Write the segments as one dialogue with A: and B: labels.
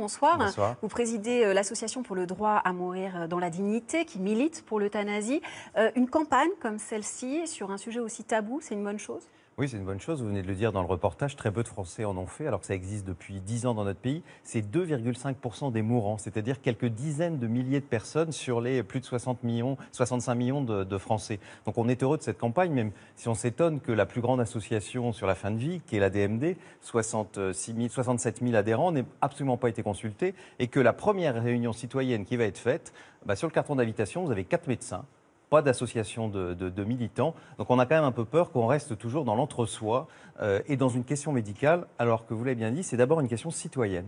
A: Bonsoir. Vous présidez euh, l'Association pour le droit à mourir euh, dans la dignité qui milite pour l'euthanasie. Euh, une campagne comme celle-ci sur un sujet aussi tabou, c'est une bonne chose
B: oui, c'est une bonne chose. Vous venez de le dire dans le reportage, très peu de Français en ont fait, alors que ça existe depuis 10 ans dans notre pays. C'est 2,5% des mourants, c'est-à-dire quelques dizaines de milliers de personnes sur les plus de 60 millions, 65 millions de, Français. Donc on est heureux de cette campagne, même si on s'étonne que la plus grande association sur la fin de vie, qui est la DMD, 66 000, 67 000 adhérents, n'ait absolument pas été consultée et que la première réunion citoyenne qui va être faite, bah, sur le carton d'invitation, vous avez quatre médecins pas d'association de, militants. Donc on a quand même un peu peur qu'on reste toujours dans l'entre-soi euh, et dans une question médicale, alors que vous l'avez bien dit, c'est d'abord une question citoyenne.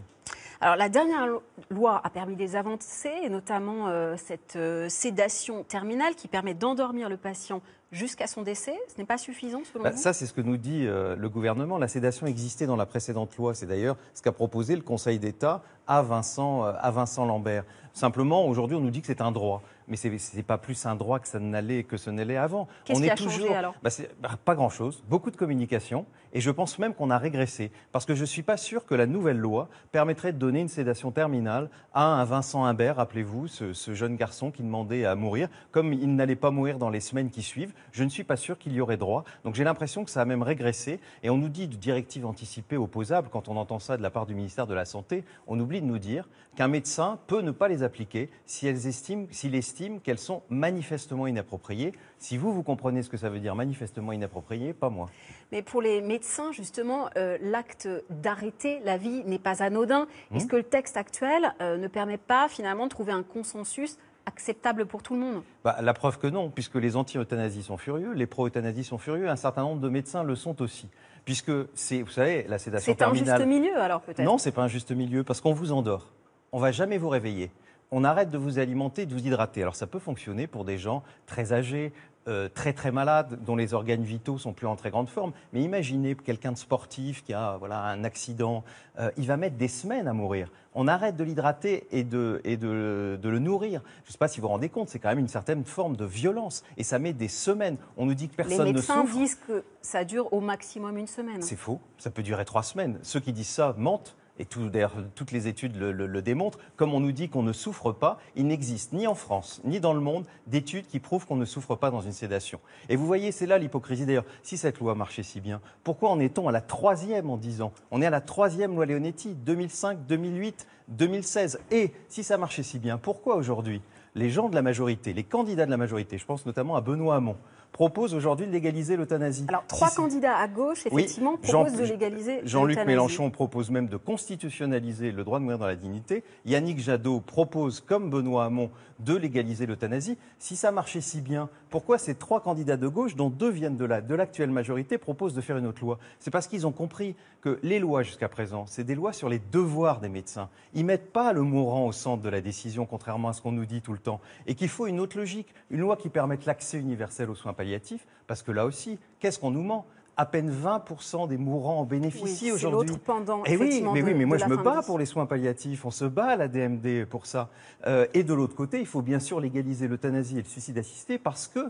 A: Alors la dernière loi a permis des avancées, et notamment euh, cette euh, sédation terminale qui permet d'endormir le patient jusqu'à son décès. Ce n'est pas suffisant selon bah, vous Ça,
B: c'est ce que nous dit le gouvernement. La sédation existait dans la précédente loi. C'est d'ailleurs ce qu'a proposé le Conseil d'État à à Vincent Lambert. Simplement, aujourd'hui, on nous dit que c'est un droit. Mais ce n'est pas plus un droit que ça n'allait que ce n'allait avant. Qu'est-ce qui est a toujours... changé alors bah, bah, Pas grand-chose, beaucoup de communication, et je pense même qu'on a régressé, parce que je ne suis pas sûr que la nouvelle loi permettrait de donner une sédation terminale à un Vincent Imbert, rappelez-vous, ce, ce, jeune garçon qui demandait à mourir, comme il n'allait pas mourir dans les semaines qui suivent, je ne suis pas sûr qu'il y aurait droit. Donc j'ai l'impression que ça a même régressé, et on nous dit de directives anticipées opposables, quand on entend ça de la part du ministère de la Santé, on oublie de nous dire qu'un médecin peut ne pas les appliquées, appliquer si elles estiment, s'il estime qu'elles sont manifestement inappropriées. Si vous, vous comprenez ce que ça veut dire manifestement inapproprié, pas moi.
A: Mais pour les médecins, justement, euh, l'acte d'arrêter la vie n'est pas anodin. Mmh. Est-ce que le texte actuel euh, ne permet pas finalement de trouver un consensus acceptable pour tout le monde
B: bah, La preuve que non, puisque les anti-euthanasies sont furieux, les pro-euthanasies sont furieux, un certain nombre de médecins le sont aussi. Puisque, c'est, vous savez, la sédation terminale... C'est un juste
A: milieu alors peut-être Non, c'est
B: pas un juste milieu, parce qu'on vous endort. On va jamais vous réveiller on arrête de vous alimenter, de vous hydrater. Alors ça peut fonctionner pour des gens très âgés, euh, très très malades, dont les organes vitaux sont plus en très grande forme. Mais imaginez quelqu'un de sportif qui a voilà un accident, euh, il va mettre des semaines à mourir. On arrête de l'hydrater et, de, et de, de le nourrir. Je ne sais pas si vous vous rendez compte, c'est quand même une certaine forme de violence et ça met des semaines. On nous dit que personne ne souffre. Les médecins
A: disent que ça dure au maximum une semaine. C'est
B: faux, ça peut durer trois semaines. Ceux qui disent ça mentent et toutes les études le, démontrent, comme on nous dit qu'on ne souffre pas, il n'existe ni en France ni dans le monde d'études qui prouvent qu'on ne souffre pas dans une sédation. Et vous voyez, c'est là l'hypocrisie. D'ailleurs, si cette loi marchait si bien, pourquoi en est-on à la troisième en dix ans On est à la troisième loi Leonetti, 2005, 2008, 2016. Et si ça marchait si bien, pourquoi aujourd'hui les gens de la majorité, les candidats de la majorité, je pense notamment à Benoît Hamon, proposent aujourd'hui de légaliser l'euthanasie. Alors, trois
A: candidats à gauche, effectivement, proposent de légaliser Jean-Luc Mélenchon
B: propose même de constitutionnaliser le droit de mourir dans la dignité. Yannick Jadot propose, comme Benoît Hamon, de légaliser l'euthanasie. Si ça marchait si bien, pourquoi ces trois candidats de gauche, dont deux viennent de, la, de l'actuelle majorité, proposent de faire une autre loi C'est parce qu'ils ont compris que les lois jusqu'à présent, c'est des lois sur les devoirs des médecins. Ils mettent pas le mourant au centre de la décision, contrairement à ce qu'on nous dit tout le et qu'il faut une autre logique, une loi qui permette l'accès universel aux soins palliatifs, parce que là aussi, qu'est-ce qu'on nous ment à peine 20% des mourants en bénéficient aujourd'hui. C'est l'autre pendant. Et eh oui, mais, oui, mais moi je me bats pour les soins palliatifs, on se bat à la DMD pour ça. Euh, et de l'autre côté, il faut bien sûr légaliser l'euthanasie et le suicide assisté parce que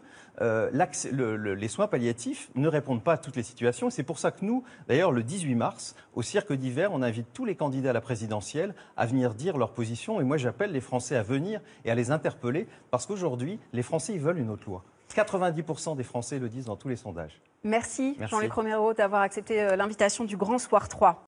B: euh, les soins palliatifs ne répondent pas à toutes les situations. C'est pour ça que nous, d'ailleurs le 18 mars, au Cirque d'hiver, on invite tous les candidats à la présidentielle à venir dire leur position. Et moi j'appelle les Français à venir et à les interpeller parce qu'aujourd'hui, les Français veulent une autre loi. 90% des Français le disent dans tous les sondages.
A: Merci, Jean-Luc Romero d'avoir accepté euh, l'invitation du Grand Soir 3.